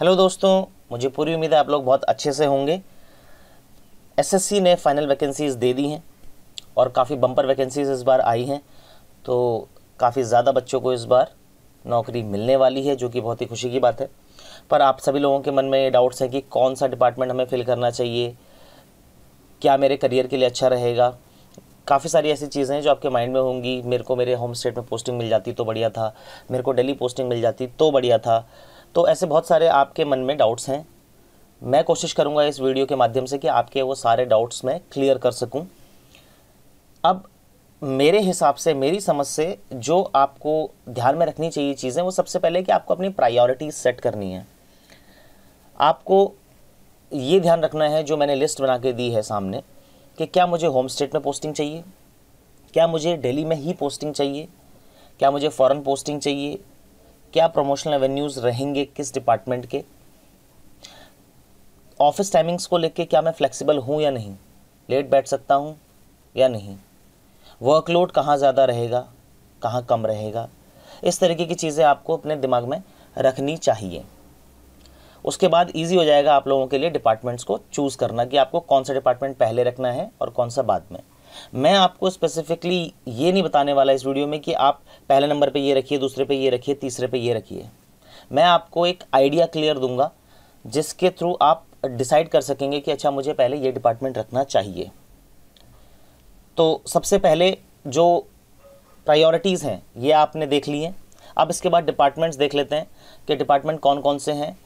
hello दोस्तों मुझे पूरी उम्मीद है आप लोग बहुत अच्छे से होंगे एसएससी ने फाइनल वैकेंसीज़ दे दी हैं और काफ़ी बम्पर वैकेंसीज़ इस बार आई हैं तो काफ़ी ज़्यादा बच्चों को इस बार नौकरी मिलने वाली है जो कि बहुत ही खुशी की बात है पर आप सभी लोगों के मन में ये डाउट्स हैं कि कौन सा डिपार्टमेंट हमें फिल करना चाहिए क्या मेरे करियर के लिए अच्छा रहेगा काफ़ी सारी ऐसी चीज़ें हैं जो आपके माइंड में होंगी मेरे को मेरे होम स्टेट में पोस्टिंग मिल जाती तो बढ़िया था मेरे को डेली पोस्टिंग मिल जाती तो बढ़िया था तो ऐसे बहुत सारे आपके मन में डाउट्स हैं मैं कोशिश करूँगा इस वीडियो के माध्यम से कि आपके वो सारे डाउट्स मैं क्लियर कर सकूँ अब मेरे हिसाब से मेरी समझ से जो आपको ध्यान में रखनी चाहिए चीज़ें वो सबसे पहले कि आपको अपनी प्रायोरिटीज सेट करनी है आपको ये ध्यान रखना है जो मैंने लिस्ट बना के दी है सामने कि क्या मुझे होम स्टेट में पोस्टिंग चाहिए क्या मुझे डेली में ही पोस्टिंग चाहिए क्या मुझे फ़ॉरन पोस्टिंग चाहिए क्या प्रमोशनल एवेन्यूज़ रहेंगे किस डिपार्टमेंट के ऑफिस टाइमिंग्स को लेके क्या मैं फ्लेक्सिबल हूँ या नहीं लेट बैठ सकता हूँ या नहीं वर्कलोड कहाँ ज़्यादा रहेगा कहाँ कम रहेगा इस तरीके की चीज़ें आपको अपने दिमाग में रखनी चाहिए उसके बाद इजी हो जाएगा आप लोगों के लिए डिपार्टमेंट्स को चूज़ करना कि आपको कौन सा डिपार्टमेंट पहले रखना है और कौन सा बाद में मैं आपको स्पेसिफिकली ये नहीं बताने वाला इस वीडियो में कि आप पहले नंबर पे ये रखिए दूसरे पे ये रखिए तीसरे पे ये रखिए मैं आपको एक आइडिया क्लियर दूंगा जिसके थ्रू आप डिसाइड कर सकेंगे कि अच्छा मुझे पहले ये डिपार्टमेंट रखना चाहिए तो सबसे पहले जो प्रायोरिटीज़ हैं ये आपने देख ली हैं अब इसके बाद डिपार्टमेंट्स देख लेते हैं कि डिपार्टमेंट कौन कौन से हैं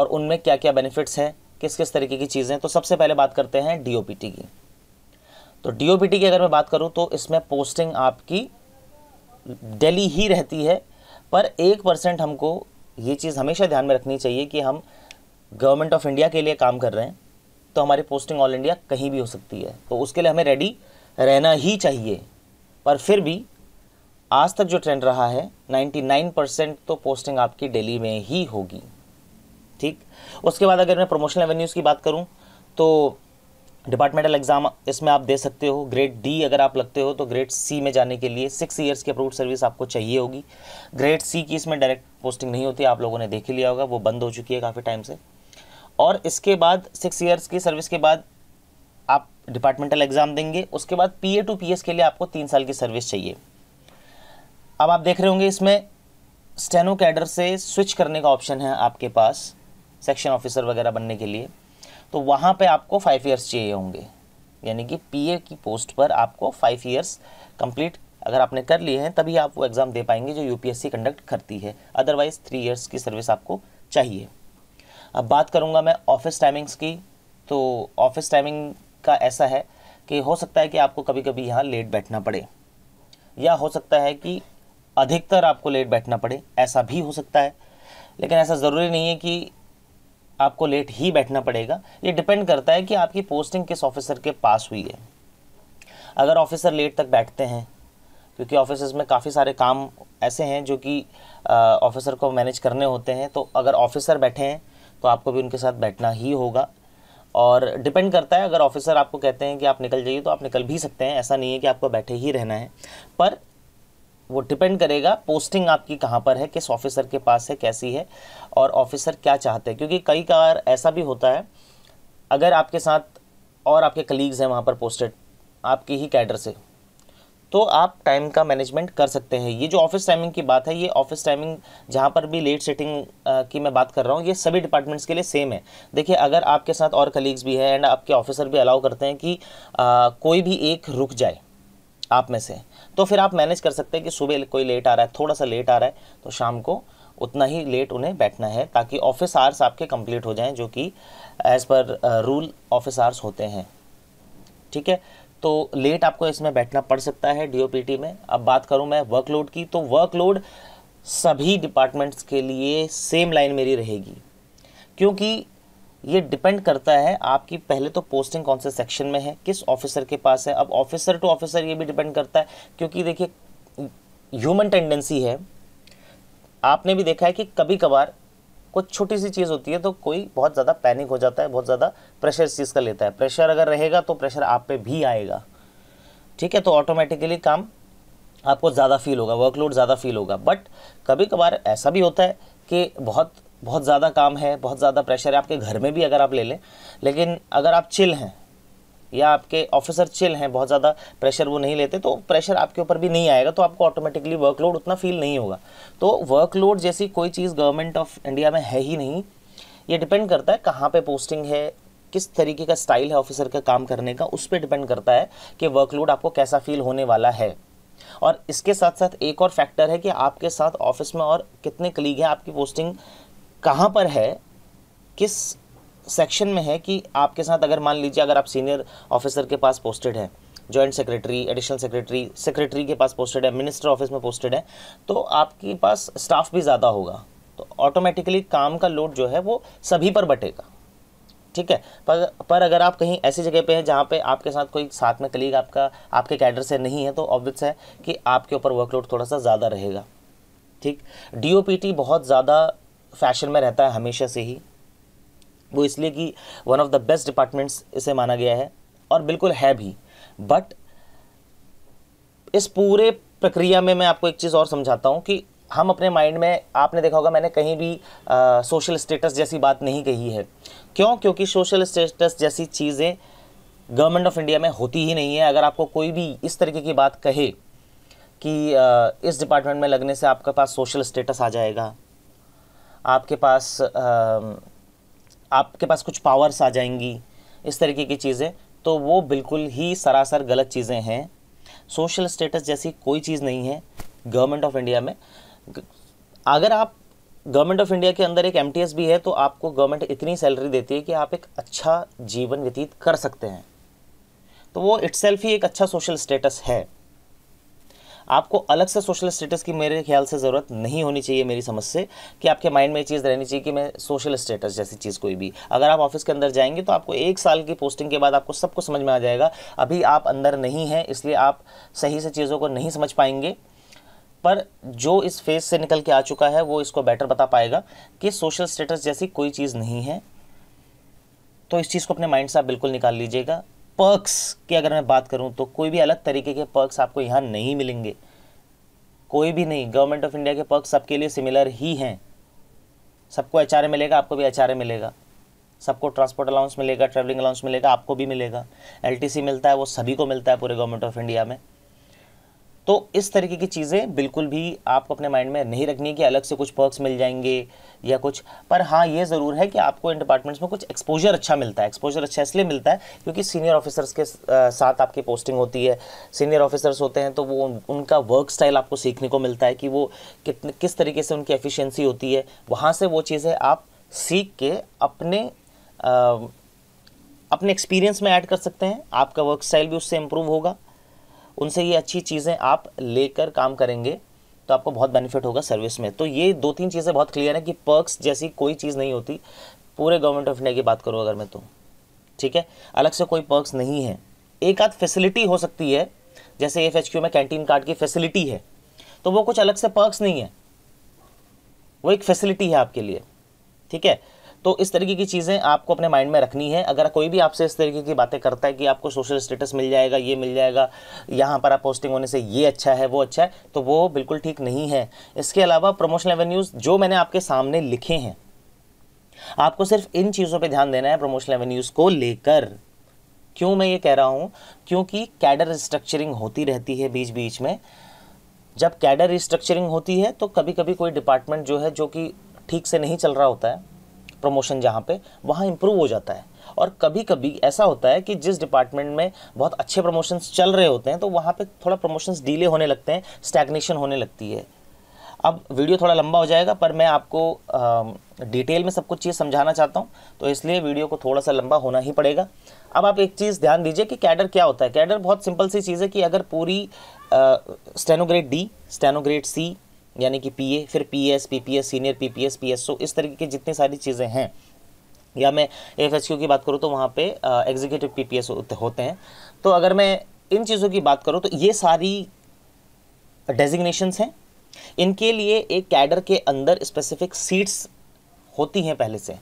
और उनमें क्या क्या बेनिफिट्स हैं किस किस तरीके की चीज़ें तो सबसे पहले बात करते हैं डी की तो टी की अगर मैं बात करूँ तो इसमें पोस्टिंग आपकी डेली ही रहती है पर एक परसेंट हमको ये चीज़ हमेशा ध्यान में रखनी चाहिए कि हम गवर्नमेंट ऑफ इंडिया के लिए काम कर रहे हैं तो हमारी पोस्टिंग ऑल इंडिया कहीं भी हो सकती है तो उसके लिए हमें रेडी रहना ही चाहिए पर फिर भी आज तक जो ट्रेंड रहा है 99 परसेंट तो पोस्टिंग आपकी डेली में ही होगी ठीक उसके बाद अगर मैं प्रमोशनल एवेन्यूज़ की बात करूँ तो डिपार्टमेंटल एग्ज़ाम इसमें आप दे सकते हो ग्रेड डी अगर आप लगते हो तो ग्रेड सी में जाने के लिए सिक्स ईयर्स की अप्रूव सर्विस आपको चाहिए होगी ग्रेड सी की इसमें डायरेक्ट पोस्टिंग नहीं होती आप लोगों ने देख ही लिया होगा वो बंद हो चुकी है काफ़ी टाइम से और इसके बाद सिक्स ईयर्स की सर्विस के बाद आप डिपार्टमेंटल एग्ज़ाम देंगे उसके बाद P A to P S के लिए आपको तीन साल की सर्विस चाहिए अब आप देख रहे होंगे इसमें स्टेनो कैडर से स्विच करने का ऑप्शन है आपके पास सेक्शन ऑफिसर वगैरह बनने के लिए तो वहाँ पे आपको फाइव ईयर्स चाहिए होंगे यानी कि पीए की पोस्ट पर आपको फाइव ईयर्स कंप्लीट अगर आपने कर लिए हैं तभी आप वो एग्ज़ाम दे पाएंगे जो यूपीएससी कंडक्ट करती है अदरवाइज़ थ्री ईयर्स की सर्विस आपको चाहिए अब बात करूँगा मैं ऑफिस टाइमिंग्स की तो ऑफिस टाइमिंग का ऐसा है कि हो सकता है कि आपको कभी कभी यहाँ लेट बैठना पड़े या हो सकता है कि अधिकतर आपको लेट बैठना पड़े ऐसा भी हो सकता है लेकिन ऐसा ज़रूरी नहीं है कि आपको लेट ही बैठना पड़ेगा ये डिपेंड करता है कि आपकी पोस्टिंग किस ऑफिसर के पास हुई है अगर ऑफिसर लेट तक बैठते हैं क्योंकि ऑफिस में काफ़ी सारे काम ऐसे हैं जो कि ऑफिसर को मैनेज करने होते हैं तो अगर ऑफिसर बैठे हैं तो आपको भी उनके साथ बैठना ही होगा और डिपेंड करता है अगर ऑफिसर आपको कहते हैं कि आप निकल जाइए तो आप निकल भी सकते हैं ऐसा नहीं है कि आपको बैठे ही रहना है पर वो डिपेंड करेगा पोस्टिंग आपकी कहाँ पर है किस ऑफिसर के पास है कैसी है और ऑफिसर क्या चाहते हैं क्योंकि कई बार ऐसा भी होता है अगर आपके साथ और आपके कलीग्स हैं वहाँ पर पोस्टेड आपकी ही कैडर से तो आप टाइम का मैनेजमेंट कर सकते हैं ये जो ऑफिस टाइमिंग की बात है ये ऑफिस टाइमिंग जहाँ पर भी लेट सेटिंग की मैं बात कर रहा हूँ ये सभी डिपार्टमेंट्स के लिए सेम है देखिए अगर आपके साथ और कलीग्स भी हैं एंड आपके ऑफिसर भी अलाउ करते हैं कि आ, कोई भी एक रुक जाए आप में से तो फिर आप मैनेज कर सकते हैं कि सुबह कोई लेट आ रहा है थोड़ा सा लेट आ रहा है तो शाम को उतना ही लेट उन्हें बैठना है ताकि ऑफिस आवर्स आपके कंप्लीट हो जाएं जो कि as per rule office hours होते हैं ठीक है तो लेट आपको इसमें बैठना पड़ सकता है डी में अब बात करूँ मैं वर्कलोड की तो वर्कलोड सभी डिपार्टमेंट्स के लिए सेम लाइन मेरी रहेगी क्योंकि ये डिपेंड करता है आपकी पहले तो पोस्टिंग कौन से सेक्शन में है किस ऑफिसर के पास है अब ऑफिसर टू ऑफिसर ये भी डिपेंड करता है क्योंकि देखिए ह्यूमन टेंडेंसी है आपने भी देखा है कि कभी कभार कुछ छोटी सी चीज़ होती है तो कोई बहुत ज़्यादा पैनिक हो जाता है बहुत ज़्यादा प्रेशर इस चीज़ का लेता है प्रेशर अगर रहेगा तो प्रेशर आप पे भी आएगा ठीक है तो ऑटोमेटिकली काम आपको ज़्यादा फील होगा वर्कलोड ज़्यादा फील होगा बट कभी कभार ऐसा भी होता है कि बहुत बहुत ज़्यादा काम है बहुत ज़्यादा प्रेशर है आपके घर में भी अगर आप ले लें लेकिन अगर आप चिल हैं या आपके ऑफिसर चिल हैं बहुत ज़्यादा प्रेशर वो नहीं लेते तो प्रेशर आपके ऊपर भी नहीं आएगा तो आपको ऑटोमेटिकली वर्कलोड उतना फील नहीं होगा तो वर्कलोड जैसी कोई चीज़ गवर्नमेंट ऑफ इंडिया में है ही नहीं ये डिपेंड करता है कहाँ पे पोस्टिंग है किस तरीके का स्टाइल है ऑफिसर का काम करने का उस पर डिपेंड करता है कि वर्कलोड आपको कैसा फील होने वाला है और इसके साथ साथ एक और फैक्टर है कि आपके साथ ऑफिस में और कितने कलीग हैं आपकी पोस्टिंग कहाँ पर है किस सेक्शन में है कि आपके साथ अगर मान लीजिए अगर आप सीनियर ऑफिसर के पास पोस्टेड हैं joint secretary additional secretary secretary के पास पोस्टेड है मिनिस्टर ऑफिस में पोस्टेड है तो आपके पास स्टाफ भी ज़्यादा होगा तो ऑटोमेटिकली काम का लोड जो है वो सभी पर बटेगा ठीक है पर पर अगर आप कहीं ऐसी जगह पे हैं जहाँ पे आपके साथ कोई साथ में कलीग आपका आपके कैडर से नहीं है तो ऑब्वियस है कि आपके ऊपर वर्कलोड थोड़ा सा ज़्यादा रहेगा ठीक डीओपीटी बहुत ज़्यादा फैशन में रहता है हमेशा से ही वो इसलिए कि one of the best departments इसे माना गया है और बिल्कुल है भी बट इस पूरे प्रक्रिया में मैं आपको एक चीज़ और समझाता हूँ कि हम अपने माइंड में आपने देखा होगा मैंने कहीं भी आ, सोशल स्टेटस जैसी बात नहीं कही है क्यों क्योंकि सोशल स्टेटस जैसी चीज़ें गवर्नमेंट ऑफ इंडिया में होती ही नहीं है अगर आपको कोई भी इस तरीके की बात कहे कि आ, इस डिपार्टमेंट में लगने से आपके पास सोशल स्टेटस आ जाएगा आपके पास आपके पास कुछ पावर्स आ जाएंगी इस तरीके की चीज़ें तो वो बिल्कुल ही सरासर गलत चीज़ें हैं सोशल स्टेटस जैसी कोई चीज़ नहीं है गवर्नमेंट ऑफ इंडिया में अगर आप गवर्नमेंट ऑफ इंडिया के अंदर एक एम भी है तो आपको गवर्नमेंट इतनी सैलरी देती है कि आप एक अच्छा जीवन व्यतीत कर सकते हैं तो वो इट्सल्फ ही एक अच्छा सोशल स्टेटस है आपको अलग से सोशल स्टेटस की मेरे ख्याल से ज़रूरत नहीं होनी चाहिए मेरी समझ से कि आपके माइंड में ये चीज़ रहनी चाहिए कि मैं सोशल स्टेटस जैसी चीज़ कोई भी अगर आप ऑफिस के अंदर जाएंगे तो आपको एक साल की पोस्टिंग के बाद आपको सब कुछ समझ में आ जाएगा अभी आप अंदर नहीं हैं इसलिए आप सही से चीज़ों को नहीं समझ पाएंगे पर जो इस फेज से निकल के आ चुका है वो इसको बेटर बता पाएगा कि सोशल स्टेटस जैसी कोई चीज़ नहीं है तो इस चीज़ को अपने माइंड से आप बिल्कुल निकाल लीजिएगा पर्क्स की अगर मैं बात करूँ तो कोई भी अलग तरीके के पर्क्स आपको यहाँ नहीं मिलेंगे कोई भी नहीं गवर्नमेंट ऑफ इंडिया के पर्क सबके लिए सिमिलर ही हैं सबको एच मिलेगा आपको भी एच मिलेगा सबको ट्रांसपोर्ट अलाउंस मिलेगा ट्रैवलिंग अलाउंस मिलेगा आपको भी मिलेगा एलटीसी मिलता है वो सभी को मिलता है पूरे गवर्नमेंट ऑफ इंडिया में तो इस तरीके की चीज़ें बिल्कुल भी आपको अपने माइंड में नहीं रखनी है कि अलग से कुछ पर्क्स मिल जाएंगे या कुछ पर हाँ ये ज़रूर है कि आपको इन डिपार्टमेंट्स में कुछ एक्सपोजर अच्छा मिलता है एक्सपोजर अच्छा इसलिए मिलता है क्योंकि सीनियर ऑफिसर्स के साथ आपकी पोस्टिंग होती है सीनियर ऑफिसर्स होते हैं तो वो उनका वर्क स्टाइल आपको सीखने को मिलता है कि वो कितने किस तरीके से उनकी एफिशिएंसी होती है वहाँ से वो चीज़ें आप सीख के अपने आ, अपने एक्सपीरियंस में ऐड कर सकते हैं आपका वर्क स्टाइल भी उससे इम्प्रूव होगा उनसे ये अच्छी चीज़ें आप लेकर काम करेंगे तो आपको बहुत बेनिफिट होगा सर्विस में तो ये दो तीन चीज़ें बहुत क्लियर हैं कि पर्क्स जैसी कोई चीज़ नहीं होती पूरे गवर्नमेंट ऑफ इंडिया की बात करूँ अगर मैं तो ठीक है अलग से कोई पर्क्स नहीं है एक आध फैसिलिटी हो सकती है जैसे एफ में कैंटीन कार्ड की फैसिलिटी है तो वो कुछ अलग से पर्क्स नहीं है वो एक फैसिलिटी है आपके लिए ठीक है तो इस तरीके की चीज़ें आपको अपने माइंड में रखनी है अगर कोई भी आपसे इस तरीके की बातें करता है कि आपको सोशल स्टेटस मिल जाएगा ये मिल जाएगा यहाँ पर आप पोस्टिंग होने से ये अच्छा है वो अच्छा है तो वो बिल्कुल ठीक नहीं है इसके अलावा प्रमोशनल एवेन्यूज़ जो मैंने आपके सामने लिखे हैं आपको सिर्फ इन चीज़ों पर ध्यान देना है प्रमोशनल एवेन्यूज़ को लेकर क्यों मैं ये कह रहा हूँ क्योंकि कैडर स्ट्रक्चरिंग होती रहती है बीच बीच में जब कैडर रिस्ट्रक्चरिंग होती है तो कभी कभी कोई डिपार्टमेंट जो है जो कि ठीक से नहीं चल रहा होता है प्रमोशन जहाँ पे वहाँ इम्प्रूव हो जाता है और कभी कभी ऐसा होता है कि जिस डिपार्टमेंट में बहुत अच्छे प्रमोशंस चल रहे होते हैं तो वहाँ पे थोड़ा प्रमोशंस डीले होने लगते हैं स्टैग्नेशन होने लगती है अब वीडियो थोड़ा लंबा हो जाएगा पर मैं आपको आ, डिटेल में सब कुछ चीज़ समझाना चाहता हूँ तो इसलिए वीडियो को थोड़ा सा लंबा होना ही पड़ेगा अब आप एक चीज़ ध्यान दीजिए कि कैडर क्या होता है कैडर बहुत सिंपल सी चीज़ है कि अगर पूरी स्टेनोग्रेड डी स्टेनोग्रेड सी यानी कि पीए फिर PS PPS senior PPS PSO इस तरीके की जितनी सारी चीज़ें हैं या मैं एफ की बात करूँ तो वहाँ पे एग्जीक्यूटिव पी पी एस होते हैं तो अगर मैं इन चीज़ों की बात करूँ तो ये सारी डेजिग्नेशंस हैं इनके लिए एक कैडर के अंदर स्पेसिफिक सीट्स होती हैं पहले से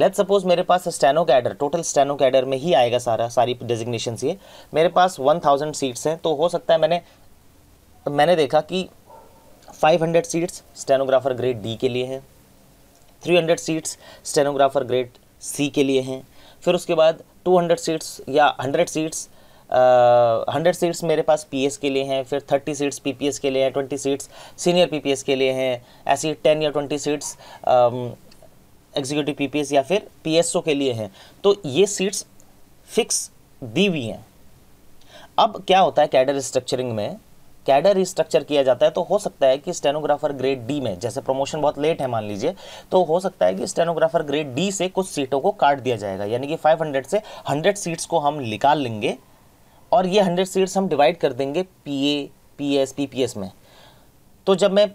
लेट सपोज मेरे पास steno cadre total steno cadre में ही आएगा सारा सारी डेजिग्नेशन ये मेरे पास वन थाउजेंड सीट्स हैं तो हो सकता है मैंने मैंने देखा कि 500 सीट्स स्टेनोग्राफर ग्रेड डी के लिए हैं 300 सीट्स स्टेनोग्राफर ग्रेड सी के लिए हैं फिर उसके बाद 200 सीट्स या 100 सीट्स हंड्रेड सीट्स मेरे पास पीएस के लिए हैं फिर थर्टी सीट्स पीपीएस के लिए हैं ट्वेंटी सीट्स सीनियर पीपीएस के लिए हैं ऐसी टेन या ट्वेंटी सीट्स एग्जीक्यूटिव पीपीएस या फिर पीएसओ के लिए हैं तो ये सीट्स फिक्स दी हुई हैं अब क्या होता है कैडर स्ट्रक्चरिंग में कैडर रिस्ट्रक्चर किया जाता है तो हो सकता है कि स्टेनोग्राफर ग्रेड डी में जैसे प्रमोशन बहुत लेट है मान लीजिए तो हो सकता है कि स्टेनोग्राफर ग्रेड डी से कुछ सीटों को काट दिया जाएगा यानी कि 500 से 100 सीट्स को हम निकाल लेंगे और ये 100 सीट्स हम डिवाइड कर देंगे P P A S P P S में तो जब मैं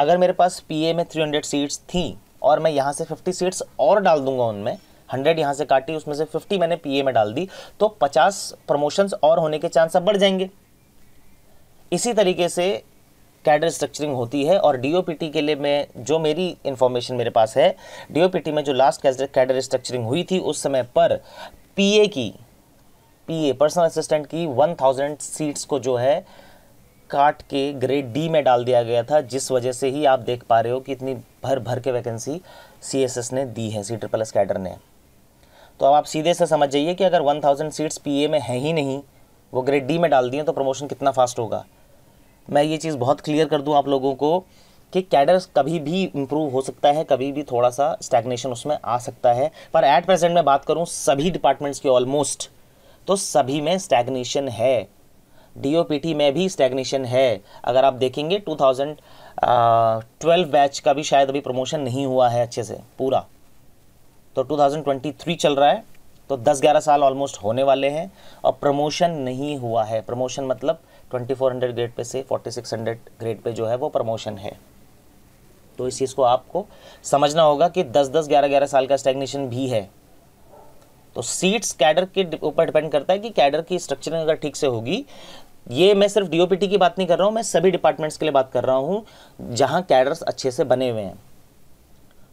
अगर मेरे पास पी ए में 300 सीट्स थी और मैं यहाँ से 50 सीट्स और डाल दूंगा उनमें हंड्रेड यहाँ से काटी उसमें से फिफ्टी मैंने पीए में डाल दी तो पचास प्रमोशंस और होने के चांस अब बढ़ जाएंगे इसी तरीके से कैडर स्ट्रक्चरिंग होती है और डीओपीटी के लिए मैं जो मेरी इन्फॉर्मेशन मेरे पास है डीओपीटी में जो लास्ट कैडर स्ट्रक्चरिंग हुई थी उस समय पर पीए की पीए पर्सनल असिस्टेंट की 1000 सीट्स को जो है काट के ग्रेड डी में डाल दिया गया था जिस वजह से ही आप देख पा रहे हो कि इतनी भर भर के वैकेंसी सी ने दी है सी ट्रिपल एस कैडर ने तो अब आप सीधे से समझ जाइए कि अगर 1000 सीट्स पीए में है ही नहीं वो ग्रेड डी में डाल दिए तो प्रमोशन कितना फास्ट होगा मैं ये चीज़ बहुत क्लियर कर दूँ आप लोगों को कि कैडर कभी भी इम्प्रूव हो सकता है कभी भी थोड़ा सा स्टैग्नेशन उसमें आ सकता है पर एट प्रेजेंट मैं बात करूँ सभी डिपार्टमेंट्स की ऑलमोस्ट तो सभी में स्टैग्नेशन है डी में भी स्टैग्नेशन है अगर आप देखेंगे 2012 बैच का भी शायद अभी प्रमोशन नहीं हुआ है अच्छे से पूरा तो 2023 चल रहा है तो 10-11 साल ऑलमोस्ट होने वाले हैं और प्रमोशन नहीं हुआ है प्रमोशन मतलब 2400 ग्रेड पे से 4600 ग्रेड पे जो है वो प्रमोशन है तो इस चीज़ को आपको समझना होगा कि 10-10 11-11 साल का स्टेग्नेशन भी है तो सीट्स कैडर के ऊपर डिपेंड करता है कि कैडर की स्ट्रक्चरिंग अगर ठीक से होगी ये मैं सिर्फ डीओपीटी की बात नहीं कर रहा हूँ मैं सभी डिपार्टमेंट्स के लिए बात कर रहा हूँ जहाँ कैडर्स अच्छे से बने हुए हैं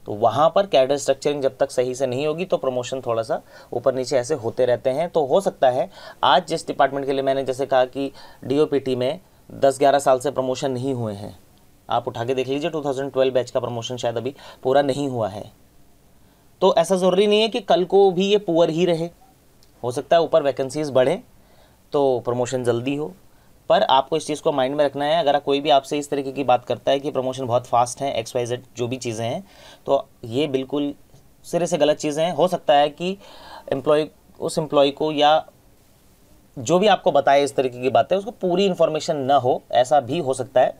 तो वहाँ पर कैडर स्ट्रक्चरिंग जब तक सही से नहीं होगी तो प्रमोशन थोड़ा सा ऊपर नीचे ऐसे होते रहते हैं तो हो सकता है आज जिस डिपार्टमेंट के लिए मैंने जैसे कहा कि डी में दस ग्यारह साल से प्रमोशन नहीं हुए हैं आप उठा के देख लीजिए 2012 बैच का प्रमोशन शायद अभी पूरा नहीं हुआ है तो ऐसा ज़रूरी नहीं है कि कल को भी ये पुअर ही रहे हो सकता है ऊपर वैकेंसीज़ बढ़ें तो प्रमोशन जल्दी हो पर आपको इस चीज़ को माइंड में रखना है अगर कोई भी आपसे इस तरीके की बात करता है कि प्रमोशन बहुत फास्ट है एक्स वाई जेड जो भी चीज़ें हैं तो ये बिल्कुल सिरे से गलत चीज़ें हैं हो सकता है कि एम्प्लॉय उस एम्प्लॉय को या जो भी आपको बताए इस तरीके की बातें उसको पूरी इन्फॉर्मेशन ना हो ऐसा भी हो सकता है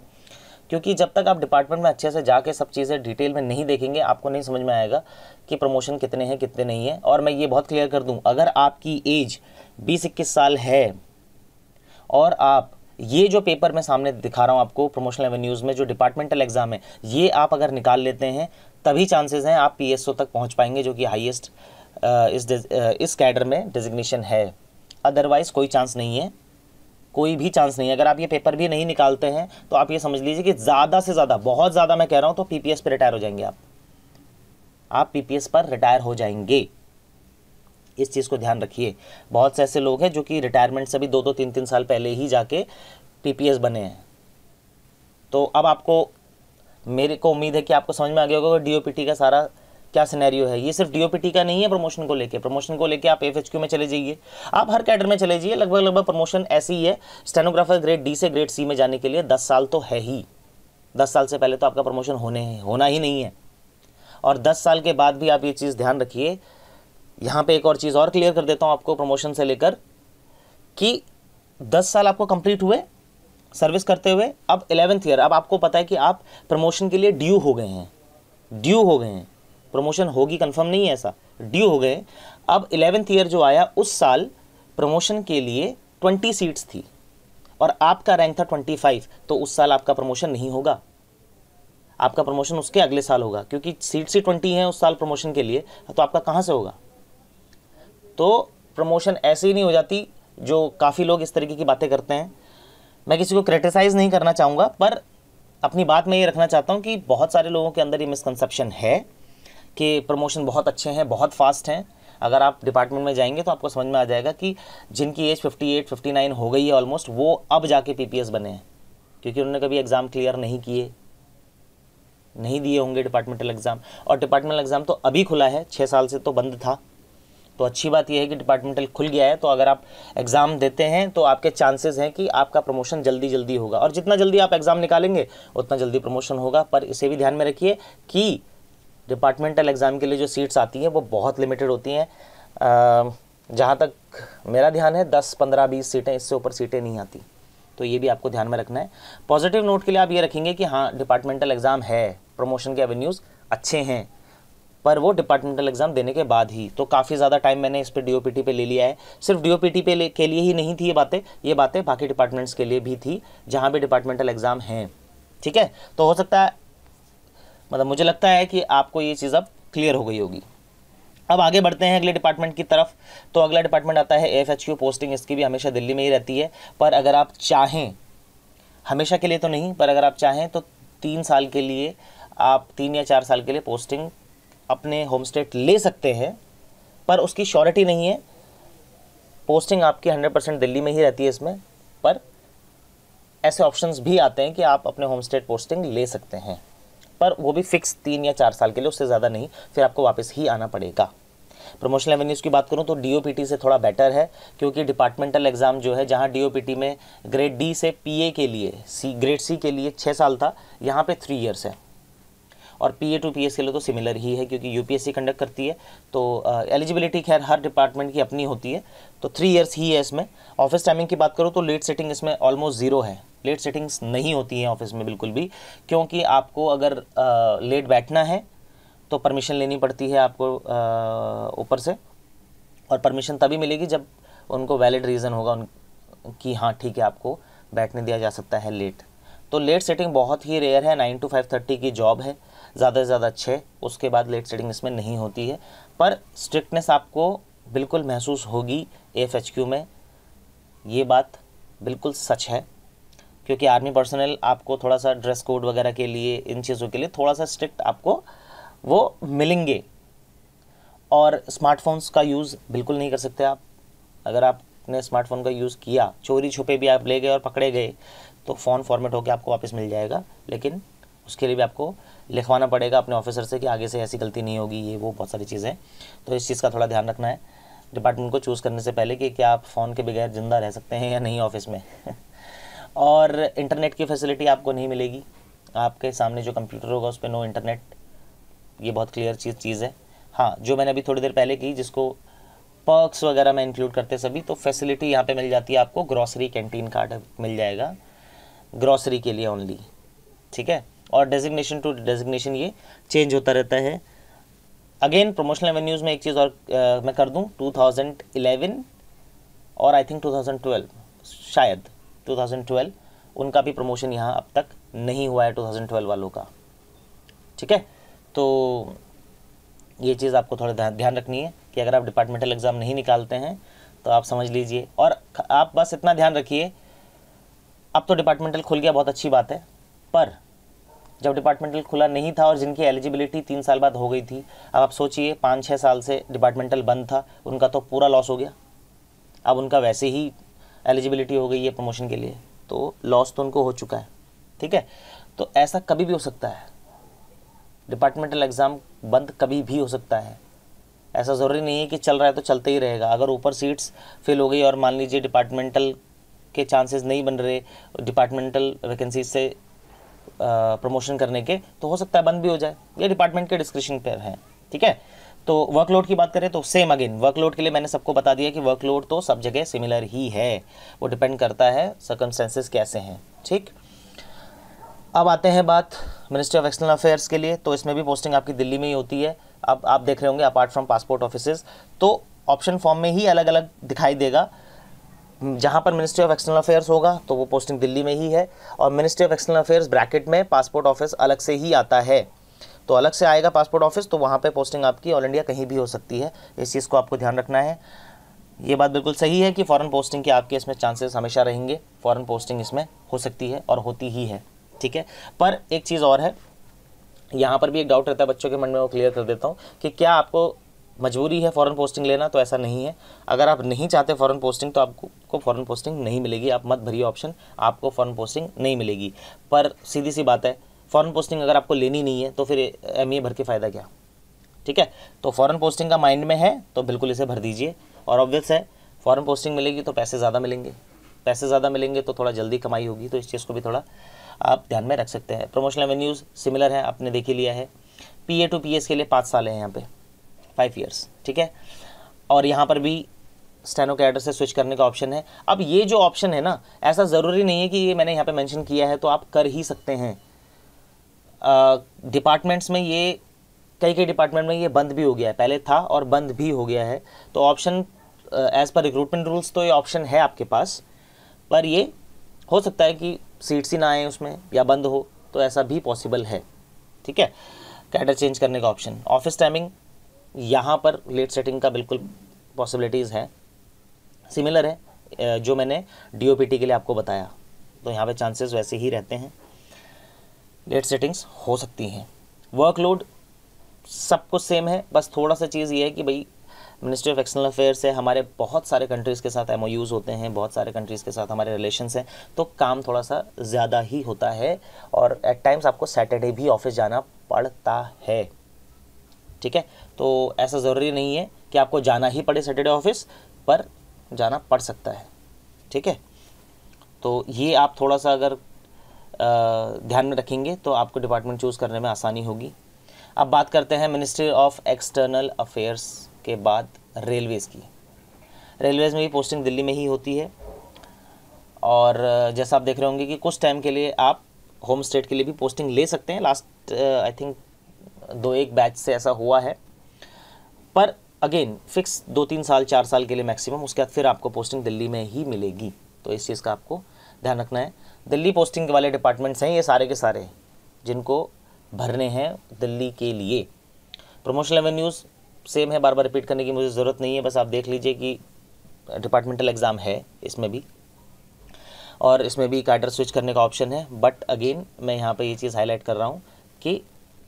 क्योंकि जब तक आप डिपार्टमेंट में अच्छे से जाके सब चीज़ें डिटेल में नहीं देखेंगे आपको नहीं समझ में आएगा कि प्रमोशन कितने हैं कितने नहीं हैं और मैं ये बहुत क्लियर कर दूँ अगर आपकी एज बीस इक्कीस साल है और आप ये जो पेपर मैं सामने दिखा रहा हूँ आपको प्रमोशनल एवेन्यूज़ में जो डिपार्टमेंटल एग्ज़ाम है ये आप अगर निकाल लेते हैं तभी चांसेस हैं आप पीएसओ तक पहुँच पाएंगे जो कि हाईएस्ट इस इस कैडर में डिजिग्नेशन है अदरवाइज़ कोई चांस नहीं है कोई भी चांस नहीं है अगर आप ये पेपर भी नहीं निकालते हैं तो आप ये समझ लीजिए कि ज़्यादा से ज़्यादा बहुत ज़्यादा मैं कह रहा हूँ तो पी पर रिटायर हो जाएंगे आप आप पी पर रिटायर हो जाएंगे इस चीज़ को ध्यान रखिए बहुत से ऐसे लोग हैं जो कि रिटायरमेंट से भी दो दो तीन तीन साल पहले ही जाके पीपीएस बने हैं तो अब आपको मेरे को उम्मीद है कि आपको समझ में आ गया होगा डीओपीटी का सारा क्या सिनेरियो है ये सिर्फ डीओपीटी का नहीं है प्रमोशन को लेके प्रमोशन को लेके आप एफएचक्यू में चले जाइए आप हर कैडर में चले जाइए लगभग लगभग प्रमोशन ऐसी ही है स्टेनोग्राफर ग्रेड डी से ग्रेड सी में जाने के लिए दस साल तो है ही दस साल से पहले तो आपका प्रमोशन होने होना ही नहीं है और दस साल के बाद भी आप ये चीज़ ध्यान रखिए यहाँ पे एक और चीज़ और क्लियर कर देता हूँ आपको प्रमोशन से लेकर कि दस साल आपको कंप्लीट हुए सर्विस करते हुए अब इलेवेंथ ईयर अब आपको पता है कि आप प्रमोशन के लिए ड्यू हो गए हैं ड्यू हो गए हैं प्रमोशन होगी कंफर्म नहीं है ऐसा ड्यू हो गए अब इलेवेंथ ईयर जो आया उस साल प्रमोशन के लिए ट्वेंटी सीट्स थी और आपका रैंक था ट्वेंटी फाइव तो उस साल आपका प्रमोशन नहीं होगा आपका प्रमोशन उसके अगले साल होगा क्योंकि सीट्स ही ट्वेंटी हैं उस साल प्रमोशन के लिए तो आपका कहाँ से होगा तो प्रमोशन ऐसे ही नहीं हो जाती जो काफ़ी लोग इस तरीके की बातें करते हैं मैं किसी को क्रिटिसाइज़ नहीं करना चाहूँगा पर अपनी बात में ये रखना चाहता हूँ कि बहुत सारे लोगों के अंदर ये मिसकनसेप्शन है कि प्रमोशन बहुत अच्छे हैं बहुत फास्ट हैं अगर आप डिपार्टमेंट में जाएंगे तो आपको समझ में आ जाएगा कि जिनकी एज 58, 59 हो गई है ऑलमोस्ट वो अब जाके पीपीएस बने हैं क्योंकि उन्होंने कभी एग्ज़ाम क्लियर नहीं किए नहीं दिए होंगे डिपार्टमेंटल एग्ज़ाम और डिपार्टमेंटल एग्ज़ाम तो अभी खुला है छः साल से तो बंद था तो अच्छी बात यह है कि डिपार्टमेंटल खुल गया है तो अगर आप एग्ज़ाम देते हैं तो आपके चांसेस हैं कि आपका प्रमोशन जल्दी जल्दी होगा और जितना जल्दी आप एग्ज़ाम निकालेंगे उतना जल्दी प्रमोशन होगा पर इसे भी ध्यान में रखिए कि डिपार्टमेंटल एग्ज़ाम के लिए जो सीट्स आती हैं वो बहुत लिमिटेड होती हैं जहाँ तक मेरा ध्यान है दस पंद्रह बीस सीटें इससे ऊपर सीटें नहीं आती तो ये भी आपको ध्यान में रखना है पॉजिटिव नोट के लिए आप ये रखेंगे कि हाँ डिपार्टमेंटल एग्ज़ाम है प्रमोशन के एवेन्यूज़ अच्छे हैं पर वो डिपार्टमेंटल एग्जाम देने के बाद ही तो काफ़ी ज़्यादा टाइम मैंने इस पर डी ओ पी टी पे ले लिया है सिर्फ डी ओ पी टी पे के लिए ही नहीं थी ये बातें ये बातें बाकी डिपार्टमेंट्स के लिए भी थी जहाँ भी डिपार्टमेंटल एग्ज़ाम हैं ठीक है तो हो सकता है मतलब मुझे लगता है कि आपको ये चीज़ अब क्लियर हो गई होगी अब आगे बढ़ते हैं अगले डिपार्टमेंट की तरफ तो अगला डिपार्टमेंट आता है एफ एच पोस्टिंग इसकी भी हमेशा दिल्ली में ही रहती है पर अगर आप चाहें हमेशा के लिए तो नहीं पर अगर आप चाहें तो तीन साल के लिए आप तीन या चार साल के लिए पोस्टिंग अपने होम स्टेट ले सकते हैं पर उसकी श्योरिटी नहीं है पोस्टिंग आपकी हंड्रेड परसेंट दिल्ली में ही रहती है इसमें पर ऐसे ऑप्शंस भी आते हैं कि आप अपने होम स्टेट पोस्टिंग ले सकते हैं पर वो भी फिक्स तीन या चार साल के लिए उससे ज़्यादा नहीं फिर आपको वापस ही आना पड़ेगा प्रमोशनल एवेन्यूज़ की बात करूँ तो डी से थोड़ा बेटर है क्योंकि डिपार्टमेंटल एग्ज़ाम जो है जहाँ डी में ग्रेड डी से पी के लिए सी ग्रेड सी के लिए छः साल था यहाँ पर थ्री ईयर्स है और P A to P S के लिए तो सिमिलर ही है क्योंकि U P S C conduct करती है तो एलिजिबिलिटी uh, खैर हर डिपार्टमेंट की अपनी होती है तो थ्री ईयर्स ही है इसमें ऑफिस टाइमिंग की बात करो तो लेट सेटिंग इसमें ऑलमोस्ट ज़ीरो है लेट सेटिंग्स नहीं होती हैं ऑफिस में बिल्कुल भी क्योंकि आपको अगर आ, uh, लेट बैठना है तो परमिशन लेनी पड़ती है आपको uh, ऊपर से और परमिशन तभी मिलेगी जब उनको वैलिड रीज़न होगा उन कि हाँ ठीक है आपको बैठने दिया जा सकता है लेट तो लेट सेटिंग बहुत ही रेयर है नाइन टू फाइव थर्टी की जॉब है ज़्यादा से ज़्यादा छः उसके बाद लेट सेटिंग इसमें नहीं होती है पर स्ट्रिक्टनेस आपको बिल्कुल महसूस होगी एफ एच क्यू में ये बात बिल्कुल सच है क्योंकि आर्मी पर्सनल आपको थोड़ा सा ड्रेस कोड वगैरह के लिए इन चीज़ों के लिए थोड़ा सा स्ट्रिक्ट आपको वो मिलेंगे और स्मार्टफोन्स का यूज़ बिल्कुल नहीं कर सकते आप अगर आपने स्मार्टफोन का यूज़ किया चोरी छुपे भी आप ले गए और पकड़े गए तो फ़ोन फॉर्मेट होकर आपको वापस मिल जाएगा लेकिन उसके लिए भी आपको लिखवाना पड़ेगा अपने ऑफिसर से कि आगे से ऐसी गलती नहीं होगी ये वो बहुत सारी चीज़ें तो इस चीज़ का थोड़ा ध्यान रखना है डिपार्टमेंट को चूज़ करने से पहले कि क्या आप फ़ोन के बगैर ज़िंदा रह सकते हैं या नहीं ऑफिस में और इंटरनेट की फैसिलिटी आपको नहीं मिलेगी आपके सामने जो कंप्यूटर होगा उस पर नो इंटरनेट ये बहुत क्लियर चीज़ चीज़ है हाँ जो मैंने अभी थोड़ी देर पहले की जिसको पर्क्स वगैरह में इंक्लूड करते सभी तो फैसिलिटी यहाँ पे मिल जाती है आपको ग्रॉसरी कैंटीन कार्ड मिल जाएगा ग्रॉसरी के लिए ओनली ठीक है और डेजिग्नेशन टू डेजिग्नेशन ये चेंज होता रहता है अगेन प्रमोशनल एवेन्यूज़ में एक चीज़ और uh, मैं कर दूँ 2011 और आई थिंक 2012 शायद 2012 उनका भी प्रमोशन यहाँ अब तक नहीं हुआ है 2012 वालों का ठीक है तो ये चीज़ आपको थोड़ा ध्यान रखनी है कि अगर आप डिपार्टमेंटल एग्ज़ाम नहीं निकालते हैं तो आप समझ लीजिए और आप बस इतना ध्यान रखिए अब तो डिपार्टमेंटल खुल गया बहुत अच्छी बात है पर जब डिपार्टमेंटल खुला नहीं था और जिनकी एलिजिबिलिटी तीन साल बाद हो गई थी अब आप सोचिए पाँच छः साल से डिपार्टमेंटल बंद था उनका तो पूरा लॉस हो गया अब उनका वैसे ही एलिजिबिलिटी हो गई है प्रमोशन के लिए तो लॉस तो उनको हो चुका है ठीक है तो ऐसा कभी भी हो सकता है डिपार्टमेंटल एग्ज़ाम बंद कभी भी हो सकता है ऐसा ज़रूरी नहीं है कि चल रहा है तो चलते ही रहेगा अगर ऊपर सीट्स फिल हो गई और मान लीजिए डिपार्टमेंटल के चांसेस नहीं बन रहे डिपार्टमेंटल वैकेंसी से प्रमोशन करने के तो हो सकता है बंद भी हो जाए ये डिपार्टमेंट के डिस्क्रिप्शन पर है ठीक है तो वर्कलोड की बात करें तो सेम अगेन वर्कलोड के लिए मैंने सबको बता दिया कि वर्कलोड तो सब जगह सिमिलर ही है वो डिपेंड करता है सर्कमस्टेंसेस कैसे हैं ठीक अब आते हैं बात मिनिस्ट्री ऑफ एक्सटर्नल अफेयर्स के लिए तो इसमें भी पोस्टिंग आपकी दिल्ली में ही होती है अब आप देख रहे होंगे अपार्ट फ्रॉम पासपोर्ट ऑफिसेज तो ऑप्शन फॉर्म में ही अलग अलग दिखाई देगा जहाँ पर मिनिस्ट्री ऑफ एक्सटर्नल अफेयर्स होगा तो वो पोस्टिंग दिल्ली में ही है और ministry of external affairs bracket में पासपोर्ट ऑफिस अलग से ही आता है तो अलग से आएगा पासपोर्ट ऑफिस तो वहाँ पे पोस्टिंग आपकी ऑल इंडिया कहीं भी हो सकती है इस चीज़ को आपको ध्यान रखना है ये बात बिल्कुल सही है कि फ़ॉरन पोस्टिंग के आपके इसमें चांसेस हमेशा रहेंगे फ़ॉरन पोस्टिंग इसमें हो सकती है और होती ही है ठीक है पर एक चीज़ और है यहाँ पर भी एक डाउट रहता है बच्चों के मन में वो क्लियर कर देता हूँ कि क्या आपको मजबूरी है फॉरेन पोस्टिंग लेना तो ऐसा नहीं है अगर आप नहीं चाहते फॉरेन पोस्टिंग तो आपको फॉरेन पोस्टिंग नहीं मिलेगी आप मत भरिए ऑप्शन आपको फॉरेन पोस्टिंग नहीं मिलेगी पर सीधी सी बात है फॉरेन पोस्टिंग अगर आपको लेनी नहीं है तो फिर एम भर के फ़ायदा क्या ठीक है तो फॉरेन पोस्टिंग का माइंड में है तो बिल्कुल इसे भर दीजिए और ऑब्वियस है फॉरेन पोस्टिंग मिलेगी तो पैसे ज़्यादा मिलेंगे पैसे ज़्यादा मिलेंगे तो थोड़ा जल्दी कमाई होगी तो इस चीज़ को भी थोड़ा आप ध्यान में रख सकते हैं प्रमोशनल एवेन्यूज़ सिमिलर है आपने देखी लिया है P A to P S के लिए पाँच साल हैं यहाँ पर फाइव ईयर्स ठीक है और यहाँ पर भी स्टेनो कैडर से स्विच करने का ऑप्शन है अब ये जो ऑप्शन है ना ऐसा ज़रूरी नहीं है कि ये मैंने यहाँ पे मेंशन किया है तो आप कर ही सकते हैं डिपार्टमेंट्स में ये कई कई डिपार्टमेंट में ये बंद भी हो गया है पहले था और बंद भी हो गया है तो option as per recruitment rules तो ये ऑप्शन है आपके पास पर ये हो सकता है कि सीट्स ही ना आए उसमें या बंद हो तो ऐसा भी पॉसिबल है ठीक है कैडर चेंज करने का ऑप्शन ऑफिस टाइमिंग यहाँ पर लेट सेटिंग का बिल्कुल पॉसिबिलिटीज़ है सिमिलर है जो मैंने डी के लिए आपको बताया तो यहाँ पे चांसेस वैसे ही रहते हैं लेट सेटिंग्स हो सकती हैं वर्कलोड सब कुछ सेम है बस थोड़ा सा चीज़ ये है कि भाई मिनिस्ट्री ऑफ एक्सटर्नल अफेयर्स से हमारे बहुत सारे कंट्रीज़ के साथ एम होते हैं बहुत सारे कंट्रीज़ के साथ हमारे रिलेशंस हैं तो काम थोड़ा सा ज़्यादा ही होता है और एट टाइम्स आपको सैटरडे भी ऑफिस जाना पड़ता है ठीक है तो ऐसा ज़रूरी नहीं है कि आपको जाना ही पड़े सैटरडे ऑफिस पर जाना पड़ सकता है ठीक है तो ये आप थोड़ा सा अगर ध्यान में रखेंगे तो आपको डिपार्टमेंट चूज़ करने में आसानी होगी अब बात करते हैं मिनिस्ट्री ऑफ एक्सटर्नल अफेयर्स के बाद रेलवेज़ की रेलवेज़ में भी पोस्टिंग दिल्ली में ही होती है और जैसा आप देख रहे होंगे कि कुछ टाइम के लिए आप होम स्टेट के लिए भी पोस्टिंग ले सकते हैं लास्ट आई थिंक दो एक बैच से ऐसा हुआ है पर अगेन फिक्स दो तीन साल चार साल के लिए मैक्सिमम उसके बाद फिर आपको पोस्टिंग दिल्ली में ही मिलेगी तो इस चीज़ का आपको ध्यान रखना है दिल्ली पोस्टिंग वाले डिपार्टमेंट्स हैं ये सारे के सारे जिनको भरने हैं दिल्ली के लिए प्रमोशनल एवेन्यूज़ सेम है बार बार रिपीट करने की मुझे ज़रूरत नहीं है बस आप देख लीजिए कि डिपार्टमेंटल एग्ज़ाम है इसमें भी और इसमें भी कार्डर स्विच करने का ऑप्शन है बट अगेन मैं यहाँ पर ये चीज़ हाईलाइट कर रहा हूँ कि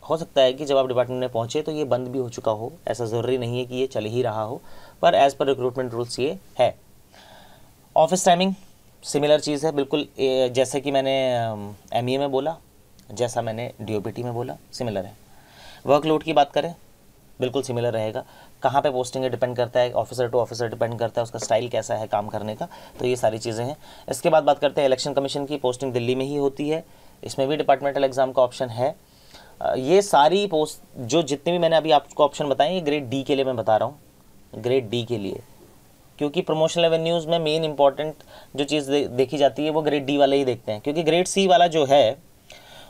हो सकता है कि जब आप डिपार्टमेंट में पहुँचे तो ये बंद भी हो चुका हो ऐसा ज़रूरी नहीं है कि ये चल ही रहा हो पर एज़ पर रिक्रूटमेंट रूल्स ये है ऑफिस टाइमिंग सिमिलर चीज़ है बिल्कुल जैसे कि मैंने एम e में बोला जैसा मैंने डी में बोला सिमिलर है वर्कलोड की बात करें बिल्कुल सिमिलर रहेगा कहाँ पे पोस्टिंग है डिपेंड करता है ऑफिसर टू ऑफिसर डिपेंड करता है उसका स्टाइल कैसा है काम करने का तो ये सारी चीज़ें हैं इसके बाद बात करते हैं इलेक्शन कमीशन की पोस्टिंग दिल्ली में ही होती है इसमें भी डिपार्टमेंटल एग्ज़ाम का ऑप्शन है ये सारी पोस्ट जो जितने भी मैंने अभी आपको ऑप्शन बताए ये ग्रेड डी के लिए मैं बता रहा हूँ ग्रेड डी के लिए क्योंकि प्रमोशनल एवेन्यूज़ में मेन इंपॉर्टेंट जो चीज़ दे, देखी जाती है वो ग्रेड डी वाले ही देखते हैं क्योंकि ग्रेड सी वाला जो है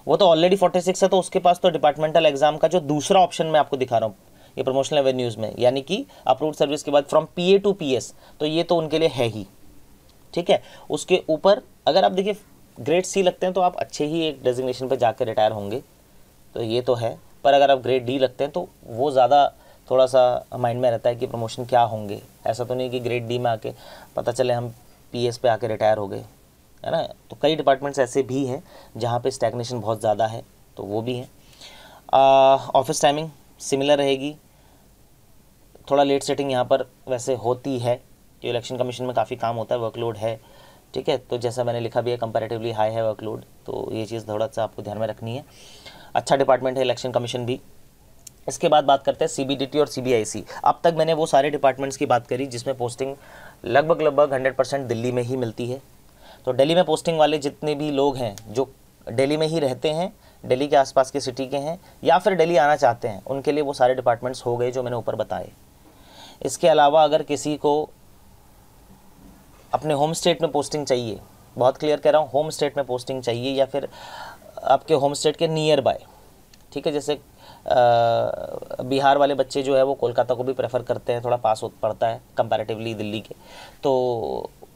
वो तो ऑलरेडी फोर्टी सिक्स है तो उसके पास तो डिपार्टमेंटल एग्जाम का जो दूसरा ऑप्शन मैं आपको दिखा रहा हूँ ये प्रमोशनल एवेन्यूज़ में यानी कि अप्रूव सर्विस के बाद from P A to P S तो ये तो उनके लिए है ही ठीक है उसके ऊपर अगर आप देखिए ग्रेड सी लगते हैं तो आप अच्छे ही एक डेजिग्नेशन पर जाकर रिटायर होंगे तो ये तो है पर अगर आप ग्रेड डी लगते हैं तो वो ज़्यादा थोड़ा सा माइंड में रहता है कि प्रमोशन क्या होंगे ऐसा तो नहीं कि ग्रेड डी में आके पता चले हम पी एस पे आके रिटायर हो गए है ना तो कई डिपार्टमेंट्स ऐसे भी हैं जहाँ पे स्टैगनेशन बहुत ज़्यादा है तो वो भी हैं ऑफिस टाइमिंग सिमिलर रहेगी थोड़ा लेट सेटिंग यहाँ पर वैसे होती है कि इलेक्शन कमीशन में काफ़ी काम होता है वर्कलोड है ठीक है तो जैसा मैंने लिखा भी है कंपेरेटिवली हाई है वर्कलोड तो ये चीज़ थोड़ा सा आपको ध्यान में रखनी है अच्छा डिपार्टमेंट है इलेक्शन कमीशन भी इसके बाद बात करते हैं सीबीडीटी और सीबीआईसी अब तक मैंने वो सारे डिपार्टमेंट्स की बात करी जिसमें पोस्टिंग लगभग लगभग हंड्रेड परसेंट दिल्ली में ही मिलती है तो दिल्ली में पोस्टिंग वाले जितने भी लोग हैं जो दिल्ली में ही रहते हैं दिल्ली के आसपास के सिटी के हैं या फिर दिल्ली आना चाहते हैं उनके लिए वो सारे डिपार्टमेंट्स हो गए जो मैंने ऊपर बताए इसके अलावा अगर किसी को अपने होम स्टेट में पोस्टिंग चाहिए बहुत क्लियर कह रहा हूँ होम स्टेट में पोस्टिंग चाहिए या फिर आपके होम स्टेट के नियर बाय ठीक है जैसे आ, बिहार वाले बच्चे जो है वो कोलकाता को भी प्रेफर करते हैं थोड़ा पास हो पड़ता है कंपैरेटिवली दिल्ली के तो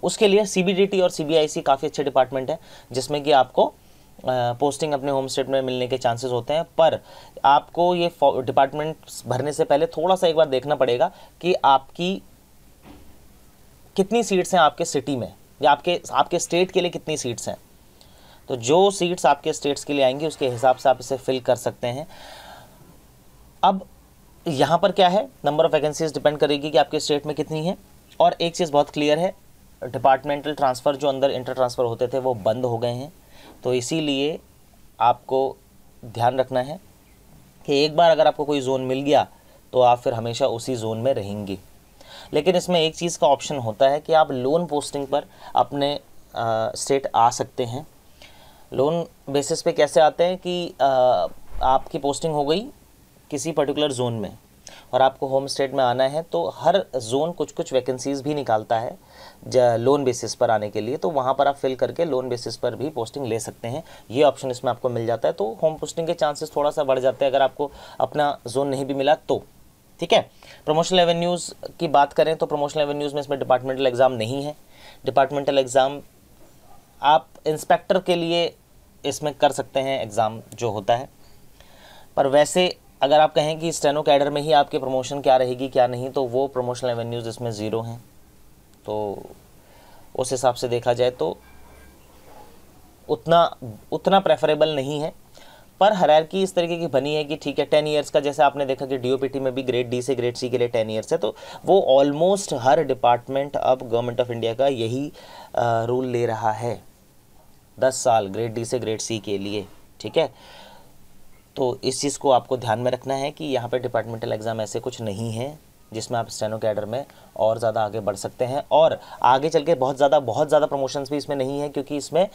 उसके लिए सी और सी काफ़ी अच्छे डिपार्टमेंट हैं जिसमें कि आपको पोस्टिंग अपने होम स्टेट में मिलने के चांसेस होते हैं पर आपको ये डिपार्टमेंट भरने से पहले थोड़ा सा एक बार देखना पड़ेगा कि आपकी कितनी सीट्स हैं आपके सिटी में या आपके आपके स्टेट के लिए कितनी सीट्स हैं तो जो सीट्स आपके स्टेट्स के लिए आएंगी उसके हिसाब से आप इसे फिल कर सकते हैं अब यहाँ पर क्या है नंबर ऑफ़ वैकेंसीज डिपेंड करेगी कि आपके स्टेट में कितनी है और एक चीज़ बहुत क्लियर है डिपार्टमेंटल ट्रांसफ़र जो अंदर इंटर ट्रांसफ़र होते थे वो बंद हो गए हैं तो इसीलिए आपको ध्यान रखना है कि एक बार अगर आपको कोई जोन मिल गया तो आप फिर हमेशा उसी जोन में रहेंगी लेकिन इसमें एक चीज़ का ऑप्शन होता है कि आप लोन पोस्टिंग पर अपने स्टेट आ सकते हैं लोन बेसिस पे कैसे आते हैं कि आ, आपकी पोस्टिंग हो गई किसी पर्टिकुलर जोन में और आपको होम स्टेट में आना है तो हर जोन कुछ कुछ वैकेंसीज़ भी निकालता है लोन बेसिस पर आने के लिए तो वहाँ पर आप फिल करके लोन बेसिस पर भी पोस्टिंग ले सकते हैं ये ऑप्शन इसमें आपको मिल जाता है तो होम पोस्टिंग के चांसेस थोड़ा सा बढ़ जाते हैं अगर आपको अपना जोन नहीं भी मिला तो ठीक है प्रमोशनल एवेन्यूज़ की बात करें तो प्रमोशनल एवेन्यूज़ में इसमें डिपार्टमेंटल एग्ज़ाम नहीं है डिपार्टमेंटल एग्ज़ाम आप इंस्पेक्टर के लिए इसमें कर सकते हैं एग्ज़ाम जो होता है पर वैसे अगर आप कहें कि स्टेनो कैडर में ही आपके प्रमोशन क्या रहेगी क्या नहीं तो वो प्रमोशनल एवेन्यूज़ इसमें ज़ीरो हैं तो उस हिसाब से देखा जाए तो उतना उतना प्रेफरेबल नहीं है पर हरारकी इस तरीके की बनी है कि ठीक है टेन ईयर्स का जैसे आपने देखा कि डीओपीटी में भी ग्रेड डी से ग्रेड सी के लिए टेन ईयर्स है तो वो ऑलमोस्ट हर डिपार्टमेंट अब गवर्नमेंट ऑफ इंडिया का यही रूल ले रहा है दस साल ग्रेड डी से ग्रेड सी के लिए ठीक है तो इस चीज़ को आपको ध्यान में रखना है कि यहाँ पर डिपार्टमेंटल एग्ज़ाम ऐसे कुछ नहीं है जिसमें आप स्टेनो कैडर में और ज़्यादा आगे बढ़ सकते हैं और आगे चल के बहुत ज़्यादा बहुत ज़्यादा प्रमोशंस भी इसमें नहीं है क्योंकि इसमें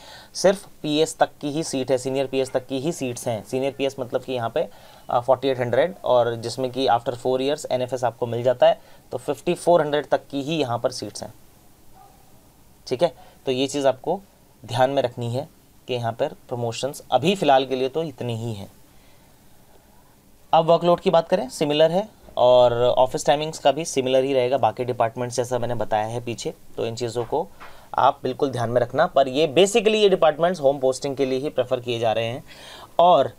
सिर्फ पीएस तक की ही सीट है सीनियर पीएस तक की ही सीट्स हैं सीनियर पीएस मतलब कि यहाँ पे फोर्टी एट हंड्रेड और जिसमें कि आफ्टर फोर ईयर्स एनएफएस आपको मिल जाता है तो फिफ्टी फोर हंड्रेड तक की ही यहाँ पर सीट्स हैं ठीक है तो ये चीज़ आपको ध्यान में रखनी है कि यहाँ पर प्रमोशंस अभी फ़िलहाल के लिए तो इतनी ही हैं अब वर्कलोड की बात करें सिमिलर है और ऑफिस टाइमिंग्स का भी सिमिलर ही रहेगा बाकी डिपार्टमेंट्स जैसा मैंने बताया है पीछे तो इन चीज़ों को आप बिल्कुल ध्यान में रखना पर ये बेसिकली ये डिपार्टमेंट्स होम पोस्टिंग के लिए ही प्रेफर किए जा रहे हैं और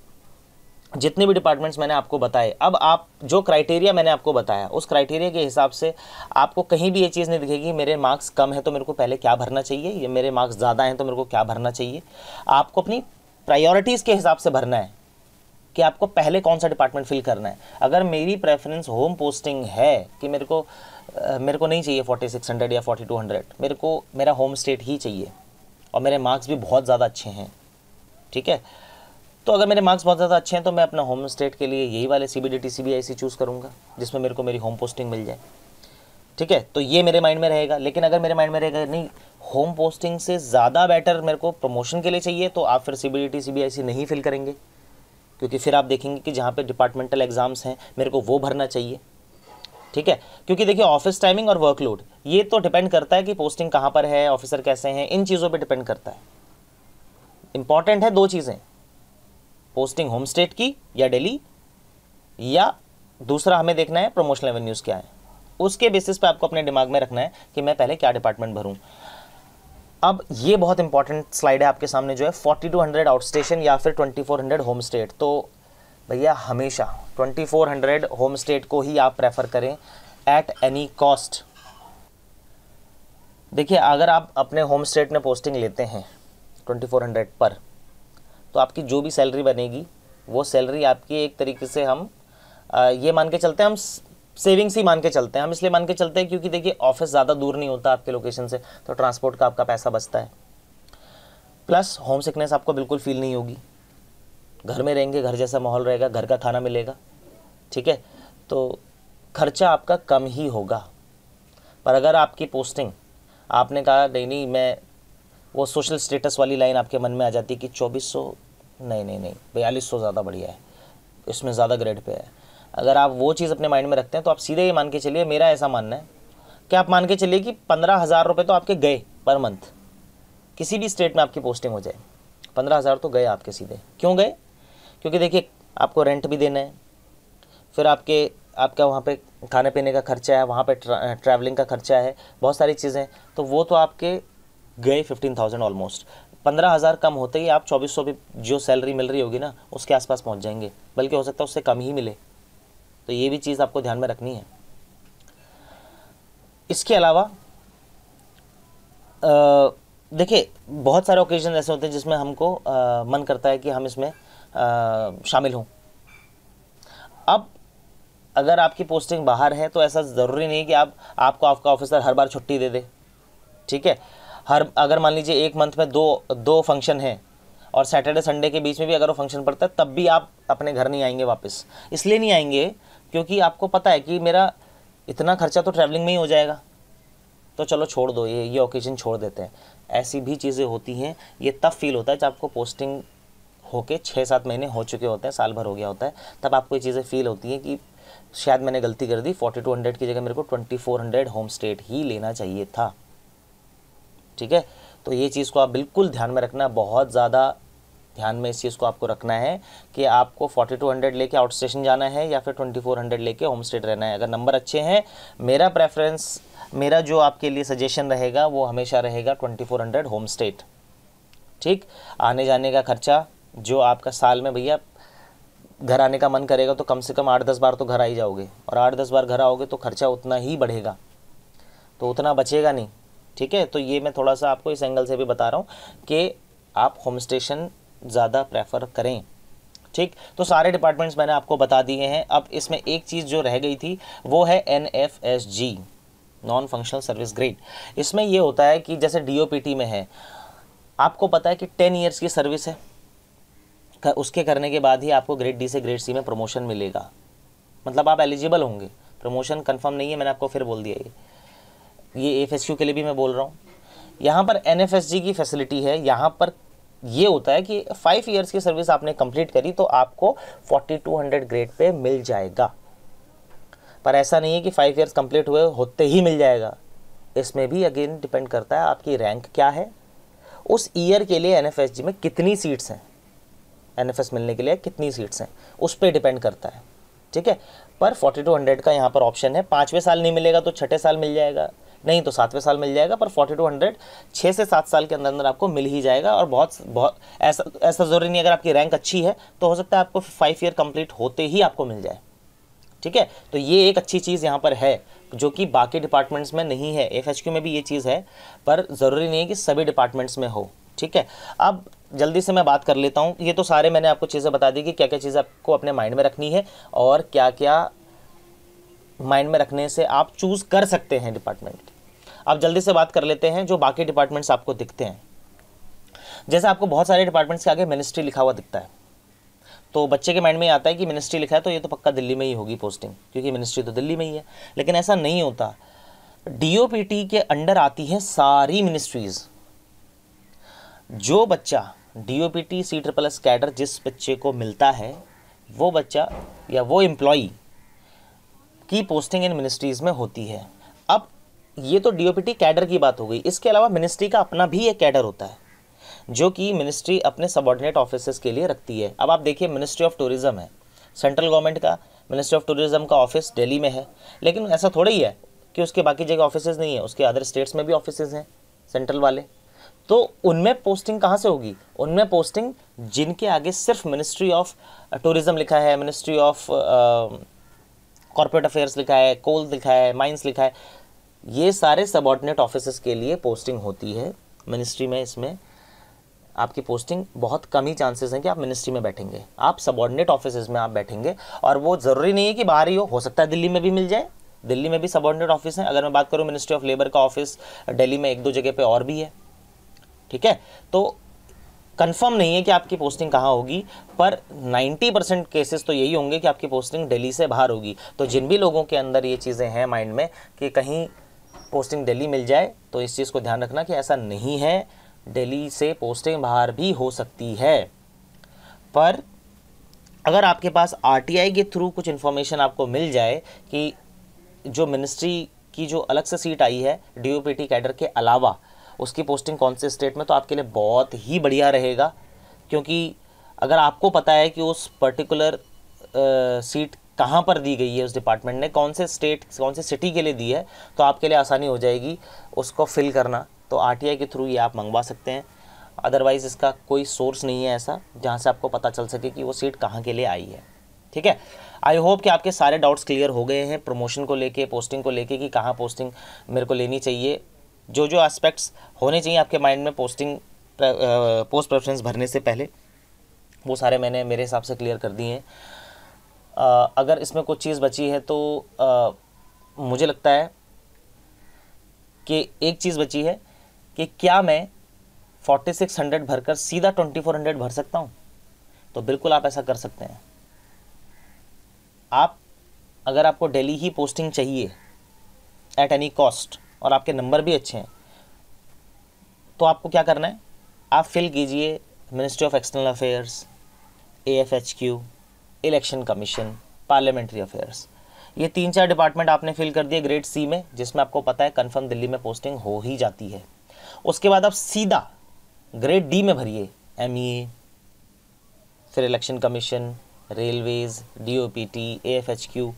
जितने भी डिपार्टमेंट्स मैंने आपको बताए अब आप जो क्राइटेरिया मैंने आपको बताया उस क्राइटेरिया के हिसाब से आपको कहीं भी ये चीज़ नहीं दिखेगी मेरे मार्क्स कम है तो मेरे को पहले क्या भरना चाहिए ये मेरे मार्क्स ज़्यादा हैं तो मेरे को क्या भरना चाहिए आपको अपनी प्रायोरिटीज़ के हिसाब से भरना है कि आपको पहले कौन सा डिपार्टमेंट फिल करना है अगर मेरी प्रेफरेंस होम पोस्टिंग है कि मेरे को मेरे को नहीं चाहिए फोर्टी सिक्स हंड्रेड या फोर्टी टू हंड्रेड मेरे को मेरा होम स्टेट ही चाहिए और मेरे मार्क्स भी बहुत ज़्यादा अच्छे हैं ठीक है तो अगर मेरे मार्क्स बहुत ज़्यादा अच्छे हैं तो मैं अपना होम स्टेट के लिए यही वाले C B D T C B I C choose करूँगा जिसमें मेरे को मेरी होम पोस्टिंग मिल जाए ठीक है तो ये मेरे माइंड में रहेगा लेकिन अगर मेरे माइंड में रहेगा नहीं होम पोस्टिंग से ज़्यादा बेटर मेरे को प्रमोशन के लिए चाहिए तो आप फिर C B D T C B I C नहीं फिल करेंगे क्योंकि फिर आप देखेंगे कि जहाँ पे डिपार्टमेंटल एग्ज़ाम्स हैं मेरे को वो भरना चाहिए ठीक है क्योंकि देखिए ऑफिस टाइमिंग और वर्कलोड ये तो डिपेंड करता है कि पोस्टिंग कहाँ पर है ऑफिसर कैसे हैं इन चीज़ों पर डिपेंड करता है इंपॉर्टेंट है दो चीज़ें पोस्टिंग होम स्टेट की या डेली या दूसरा हमें देखना है प्रमोशनल एवेन्यूज़ क्या है उसके बेसिस पे आपको अपने दिमाग में रखना है कि मैं पहले क्या डिपार्टमेंट भरूँ अब ये बहुत इंपॉर्टेंट स्लाइड है आपके सामने जो है 4200 आउट स्टेशन या फिर 2400 होम स्टेट तो भैया हमेशा 2400 होम स्टेट को ही आप प्रेफर करें एट एनी कॉस्ट देखिए अगर आप अपने होम स्टेट में पोस्टिंग लेते हैं 2400 पर तो आपकी जो भी सैलरी बनेगी वो सैलरी आपकी एक तरीके से हम ये मान के चलते हैं हम सेविंग्स ही मान के चलते हैं हम इसलिए मान के चलते हैं क्योंकि देखिए ऑफिस ज़्यादा दूर नहीं होता आपके लोकेशन से तो ट्रांसपोर्ट का आपका पैसा बचता है प्लस होम सिकनेस आपको बिल्कुल फील नहीं होगी घर में रहेंगे घर जैसा माहौल रहेगा घर का खाना मिलेगा ठीक है तो खर्चा आपका कम ही होगा पर अगर आपकी पोस्टिंग आपने कहा नहीं नहीं मैं वो सोशल स्टेटस वाली लाइन आपके मन में आ जाती है कि चौबीस सौ नहीं नहीं नहीं बयालीस सौ ज़्यादा बढ़िया है इसमें ज़्यादा ग्रेड पे है अगर आप वो चीज़ अपने माइंड में रखते हैं तो आप सीधे ये मान के चलिए मेरा ऐसा मानना है कि आप मान के चलिए कि पंद्रह हज़ार रुपये तो आपके गए पर मंथ किसी भी स्टेट में आपकी पोस्टिंग हो जाए पंद्रह हज़ार तो गए आपके सीधे क्यों गए क्योंकि देखिए आपको रेंट भी देना है फिर आपके आपका वहाँ पे खाने पीने का खर्चा है वहाँ पे ट्रैवलिंग का खर्चा है बहुत सारी चीज़ें तो वो तो आपके गए फिफ्टीन थाउजेंड ऑलमोस्ट पंद्रह हज़ार कम होते ही आप चौबीस सौ भी जो सैलरी मिल रही होगी ना उसके आसपास पहुँच जाएंगे बल्कि हो सकता है उससे कम ही मिले तो ये भी चीज़ आपको ध्यान में रखनी है इसके अलावा देखिए बहुत सारे ओकेजन ऐसे होते हैं जिसमें हमको आ, मन करता है कि हम इसमें आ, शामिल हों अब अगर आपकी पोस्टिंग बाहर है तो ऐसा ज़रूरी नहीं कि आप आपको आपका ऑफिसर हर बार छुट्टी दे दे ठीक है हर अगर मान लीजिए एक मंथ में दो दो फंक्शन हैं और सैटरडे संडे के बीच में भी अगर वो फंक्शन पड़ता है तब भी आप अपने घर नहीं आएंगे वापस इसलिए नहीं आएंगे क्योंकि आपको पता है कि मेरा इतना खर्चा तो ट्रैवलिंग में ही हो जाएगा तो चलो छोड़ दो ये ये ओकेजन छोड़ देते हैं ऐसी भी चीज़ें होती हैं ये तब फील होता है जब आपको पोस्टिंग होके छः सात महीने हो चुके होते हैं साल भर हो गया होता है तब आपको ये चीज़ें फील होती हैं कि शायद मैंने गलती कर दी फोर्टी टू हंड्रेड की जगह मेरे को twenty four hundred home state ही लेना चाहिए था ठीक है तो ये चीज़ को आप बिल्कुल ध्यान में रखना बहुत ज़्यादा ध्यान में इस चीज़ को आपको रखना है कि आपको 4200 लेके आउट स्टेशन जाना है या फिर 2400 लेके होम स्टेट रहना है अगर नंबर अच्छे हैं मेरा प्रेफरेंस मेरा जो आपके लिए सजेशन रहेगा वो हमेशा रहेगा 2400 होम स्टेट ठीक आने जाने का खर्चा जो आपका साल में भैया घर आने का मन करेगा तो कम से कम आठ दस बार तो घर आ ही जाओगे और आठ दस बार घर आओगे तो खर्चा उतना ही बढ़ेगा तो उतना बचेगा नहीं ठीक है तो ये मैं थोड़ा सा आपको इस एंगल से भी बता रहा हूँ कि आप होम स्टेशन ज़्यादा प्रेफर करें ठीक तो सारे डिपार्टमेंट्स मैंने आपको बता दिए हैं अब इसमें एक चीज़ जो रह गई थी वो है N F S G non functional service grade इसमें ये होता है कि जैसे डी में है आपको पता है कि टेन ईयर्स की सर्विस है उसके करने के बाद ही आपको ग्रेड डी से ग्रेड सी में प्रमोशन मिलेगा मतलब आप एलिजिबल होंगे प्रमोशन कंफर्म नहीं है मैंने आपको फिर बोल दिया ये ये एफ के लिए भी मैं बोल रहा हूँ यहाँ पर एन की फैसिलिटी है यहाँ पर ये होता है कि फाइव इयर्स की सर्विस आपने कंप्लीट करी तो आपको 4200 ग्रेड पे मिल जाएगा पर ऐसा नहीं है कि फाइव इयर्स कंप्लीट हुए होते ही मिल जाएगा इसमें भी अगेन डिपेंड करता है आपकी रैंक क्या है उस ईयर के लिए एन में कितनी सीट्स हैं एन मिलने के लिए कितनी सीट्स हैं उस पर डिपेंड करता है ठीक है पर 4200 का यहाँ पर ऑप्शन है पाँचवें साल नहीं मिलेगा तो छठे साल मिल जाएगा नहीं तो सातवें साल मिल जाएगा पर फोर्टी टू हंड्रेड छः से सात साल के अंदर अंदर आपको मिल ही जाएगा और बहुत बहुत ऐसा ऐसा ज़रूरी नहीं अगर आपकी रैंक अच्छी है तो हो सकता है आपको फाइव ईयर कंप्लीट होते ही आपको मिल जाए ठीक है तो ये एक अच्छी चीज़ यहाँ पर है जो कि बाकी डिपार्टमेंट्स में नहीं है एफ में भी ये चीज़ है पर ज़रूरी नहीं है कि सभी डिपार्टमेंट्स में हो ठीक है अब जल्दी से मैं बात कर लेता हूँ ये तो सारे मैंने आपको चीज़ें बता दी कि क्या क्या चीज़ें आपको अपने माइंड में रखनी है और क्या क्या माइंड में रखने से आप चूज़ कर सकते हैं डिपार्टमेंट अब जल्दी से बात कर लेते हैं जो बाकी डिपार्टमेंट्स आपको दिखते हैं जैसे आपको बहुत सारे डिपार्टमेंट्स के आगे मिनिस्ट्री लिखा हुआ दिखता है तो बच्चे के माइंड में आता है कि मिनिस्ट्री लिखा है तो ये तो पक्का दिल्ली में ही होगी पोस्टिंग क्योंकि मिनिस्ट्री तो दिल्ली में ही है लेकिन ऐसा नहीं होता डी के अंडर आती है सारी मिनिस्ट्रीज़ जो बच्चा D O P T C triple S cadre जिस बच्चे को मिलता है वो बच्चा या वो एम्प्लॉई की पोस्टिंग इन मिनिस्ट्रीज़ में होती है ये तो डीओपीटी कैडर की बात हो गई इसके अलावा मिनिस्ट्री का अपना भी एक कैडर होता है जो कि मिनिस्ट्री अपने सबॉर्डिनेट ऑफिसर्स के लिए रखती है अब आप देखिए मिनिस्ट्री ऑफ टूरिज़्म है सेंट्रल गवर्नमेंट का मिनिस्ट्री ऑफ टूरिज़्म का ऑफिस दिल्ली में है लेकिन ऐसा थोड़ा ही है कि उसके बाकी जगह ऑफिस नहीं है उसके अदर स्टेट्स में भी ऑफिस हैं सेंट्रल वाले तो उनमें पोस्टिंग कहाँ से होगी उनमें पोस्टिंग जिनके आगे सिर्फ मिनिस्ट्री ऑफ टूरिज़्म लिखा है मिनिस्ट्री ऑफ कॉरपोरेट अफेयर्स लिखा है कोल लिखा है माइंस लिखा है ये सारे सबॉर्डिनेट ऑफिसर्स के लिए पोस्टिंग होती है मिनिस्ट्री में इसमें आपकी पोस्टिंग बहुत कम ही चांसेस हैं कि आप मिनिस्ट्री में बैठेंगे आप सबॉर्डिनेट ऑफिस में आप बैठेंगे और वो ज़रूरी नहीं है कि बाहर ही हो हो सकता है दिल्ली में भी मिल जाए दिल्ली में भी सबॉर्डिनेट ऑफिस हैं अगर मैं बात करूँ मिनिस्ट्री ऑफ लेबर का ऑफिस डेली में एक दो जगह पे और भी है ठीक है तो कंफर्म नहीं है कि आपकी पोस्टिंग कहाँ होगी पर 90 परसेंट केसेस तो यही होंगे कि आपकी पोस्टिंग दिल्ली से बाहर होगी तो जिन भी लोगों के अंदर ये चीज़ें हैं माइंड में कि कहीं पोस्टिंग दिल्ली मिल जाए तो इस चीज़ को ध्यान रखना कि ऐसा नहीं है दिल्ली से पोस्टिंग बाहर भी हो सकती है पर अगर आपके पास आरटीआई के थ्रू कुछ इन्फॉर्मेशन आपको मिल जाए कि जो मिनिस्ट्री की जो अलग से सीट आई है डीयूपीटी कैडर के अलावा उसकी पोस्टिंग कौन से स्टेट में तो आपके लिए बहुत ही बढ़िया रहेगा क्योंकि अगर आपको पता है कि उस पर्टिकुलर आ, सीट कहाँ पर दी गई है उस डिपार्टमेंट ने कौन से स्टेट कौन से सिटी के लिए दी है तो आपके लिए आसानी हो जाएगी उसको फिल करना तो आर के थ्रू ये आप मंगवा सकते हैं अदरवाइज़ इसका कोई सोर्स नहीं है ऐसा जहाँ से आपको पता चल सके कि वो सीट कहाँ के लिए आई है ठीक है आई होप कि आपके सारे डाउट्स क्लियर हो गए हैं प्रमोशन को लेके पोस्टिंग को लेके कि कहाँ पोस्टिंग मेरे को लेनी चाहिए जो जो एस्पेक्ट्स होने चाहिए आपके माइंड में पोस्टिंग पोस्ट प्रेफरेंस भरने से पहले वो सारे मैंने मेरे हिसाब से क्लियर कर दिए हैं अगर इसमें कुछ चीज़ बची है तो आ, मुझे लगता है कि एक चीज़ बची है कि क्या मैं फोर्टी सिक्स हंड्रेड भरकर सीधा ट्वेंटी फोर हंड्रेड भर सकता हूँ तो बिल्कुल आप ऐसा कर सकते हैं आप अगर आपको डेली ही पोस्टिंग चाहिए एट एनी कॉस्ट और आपके नंबर भी अच्छे हैं तो आपको क्या करना है आप फिल कीजिए ministry of external affairs A F H Q election commission parliamentary affairs ये तीन चार डिपार्टमेंट आपने फिल कर दिए ग्रेड सी में जिसमें आपको पता है कन्फर्म दिल्ली में पोस्टिंग हो ही जाती है उसके बाद आप सीधा ग्रेड डी में भरिए एम e फिर election commission railways D O P T A F H Q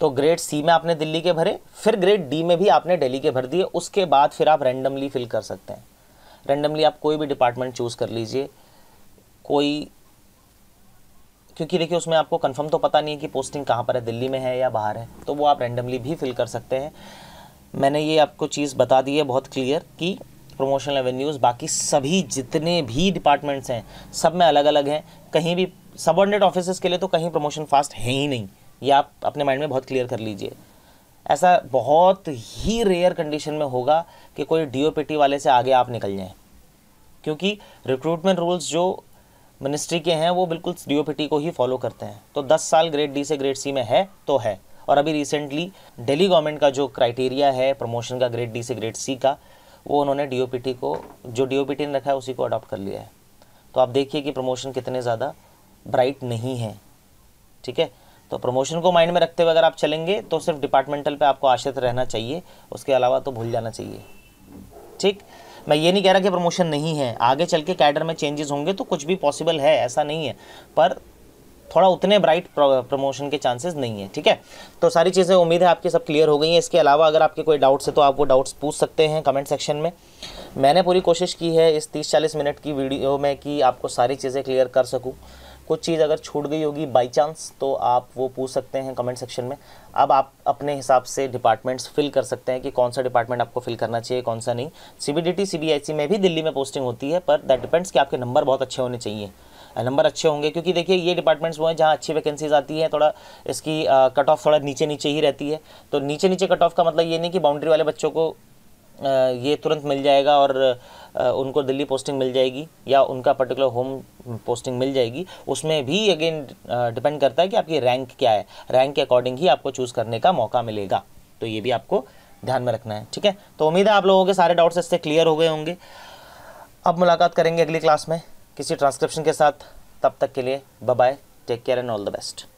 तो ग्रेड सी में आपने दिल्ली के भरे फिर ग्रेड डी में भी आपने दिल्ली के भर दिए उसके बाद फिर आप रैंडमली फिल कर सकते हैं रैंडमली आप कोई भी डिपार्टमेंट चूज़ कर लीजिए कोई क्योंकि देखिए उसमें आपको कंफर्म तो पता नहीं है कि पोस्टिंग कहाँ पर है दिल्ली में है या बाहर है तो वो आप रेंडमली भी फिल कर सकते हैं मैंने ये आपको चीज़ बता दी है बहुत क्लियर कि प्रमोशनल एवेन्यूज़ बाकी सभी जितने भी डिपार्टमेंट्स हैं सब में अलग अलग हैं कहीं भी सबॉर्डिनेट ऑफिस के लिए तो कहीं प्रमोशन फास्ट है ही नहीं ये आप अपने माइंड में बहुत क्लियर कर लीजिए ऐसा बहुत ही रेयर कंडीशन में होगा कि कोई डी वाले से आगे आप निकल जाएँ क्योंकि रिक्रूटमेंट रूल्स जो मिनिस्ट्री के हैं वो बिल्कुल डी को ही फॉलो करते हैं तो दस साल ग्रेड डी से ग्रेड सी में है तो है और अभी रिसेंटली दिल्ली गवर्नमेंट का जो क्राइटेरिया है प्रमोशन का ग्रेड डी से ग्रेड सी का वो उन्होंने डी को जो डी ने रखा है उसी को अडॉप्ट कर लिया है तो आप देखिए कि प्रमोशन कितने ज़्यादा ब्राइट नहीं है ठीक है तो प्रमोशन को माइंड में रखते हुए अगर आप चलेंगे तो सिर्फ डिपार्टमेंटल पे आपको आश्रित रहना चाहिए उसके अलावा तो भूल जाना चाहिए ठीक मैं ये नहीं कह रहा कि प्रमोशन नहीं है आगे चल के कैडर में चेंजेस होंगे तो कुछ भी पॉसिबल है ऐसा नहीं है पर थोड़ा उतने ब्राइट प्रमोशन के चांसेस नहीं है ठीक है तो सारी चीज़ें उम्मीद है आपकी सब क्लियर हो गई हैं इसके अलावा अगर आपके कोई डाउट्स है तो आप वो डाउट्स पूछ सकते हैं कमेंट सेक्शन में मैंने पूरी कोशिश की है इस 30-40 मिनट की वीडियो में कि आपको सारी चीज़ें क्लियर कर सकूँ कुछ चीज़ अगर छूट गई होगी बाई चांस तो आप वो पूछ सकते हैं कमेंट सेक्शन में अब आप अपने हिसाब से डिपार्टमेंट्स फिल कर सकते हैं कि कौन सा डिपार्टमेंट आपको फिल करना चाहिए कौन सा नहीं सी सीबीडीटी सी में भी दिल्ली में पोस्टिंग होती है पर दैट डिपेंड्स कि आपके नंबर बहुत अच्छे होने चाहिए नंबर अच्छे होंगे क्योंकि देखिए ये डिपार्टमेंट्स वो हैं जहाँ अच्छी वैकेंसीज आती हैं थोड़ा इसकी कट ऑफ थोड़ा नीचे नीचे ही रहती है तो नीचे नीचे कट ऑफ का मतलब ये नहीं कि बाउंड्री वाले बच्चों को ये तुरंत मिल जाएगा और उनको दिल्ली पोस्टिंग मिल जाएगी या उनका पर्टिकुलर होम पोस्टिंग मिल जाएगी उसमें भी अगेन डिपेंड करता है कि आपकी रैंक क्या है रैंक के अकॉर्डिंग ही आपको चूज़ करने का मौका मिलेगा तो ये भी आपको ध्यान में रखना है ठीक है तो उम्मीद है आप लोगों के सारे डाउट्स इससे क्लियर हो गए होंगे अब मुलाकात करेंगे अगली क्लास में किसी ट्रांसक्रिप्शन के साथ तब तक के लिए bye take care and all the best